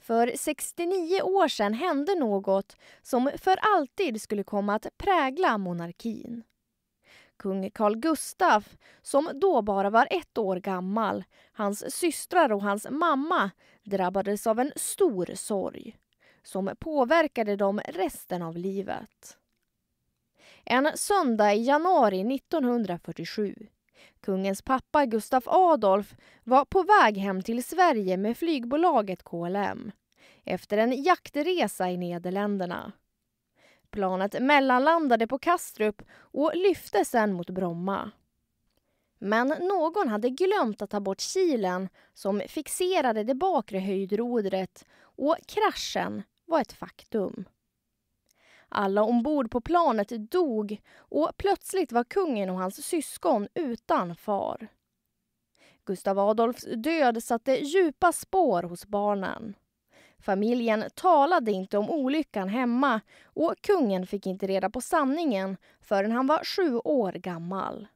För 69 år sedan hände något som för alltid skulle komma att prägla monarkin. Kung Carl Gustaf, som då bara var ett år gammal, hans systrar och hans mamma drabbades av en stor sorg som påverkade dem resten av livet. En söndag i januari 1947 Kungens pappa Gustaf Adolf var på väg hem till Sverige med flygbolaget KLM efter en jaktresa i Nederländerna. Planet mellanlandade på Kastrup och lyfte sedan mot Bromma. Men någon hade glömt att ta bort kilen som fixerade det bakre höjdrodret och kraschen var ett faktum. Alla ombord på planet dog och plötsligt var kungen och hans syskon utan far. Gustav Adolfs död satte djupa spår hos barnen. Familjen talade inte om olyckan hemma och kungen fick inte reda på sanningen förrän han var sju år gammal.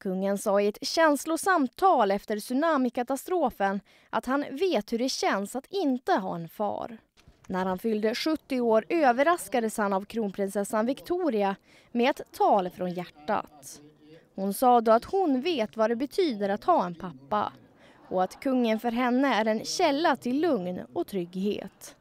Kungen sa i ett känslosamt tal efter tsunamikatastrofen att han vet hur det känns att inte ha en far. När han fyllde 70 år överraskades han av kronprinsessan Victoria med ett tal från hjärtat. Hon sa då att hon vet vad det betyder att ha en pappa och att kungen för henne är en källa till lugn och trygghet.